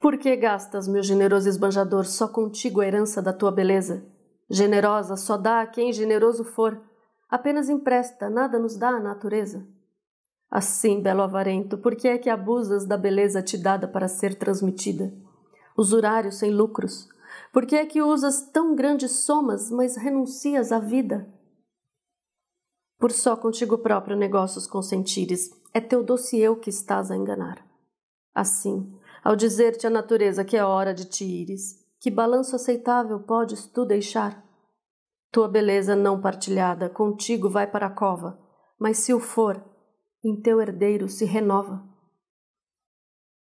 Por que gastas, meu generoso esbanjador, só contigo a herança da tua beleza? Generosa só dá a quem generoso for, apenas empresta, nada nos dá a natureza. Assim, belo avarento, por que é que abusas da beleza te dada para ser transmitida? Usurário sem lucros, por que é que usas tão grandes somas, mas renuncias à vida? Por só contigo próprio negócios consentires, é teu doce eu que estás a enganar. Assim, ao dizer-te a natureza que é hora de te ires, que balanço aceitável podes tu deixar? Tua beleza não partilhada contigo vai para a cova, mas se o for, em teu herdeiro se renova.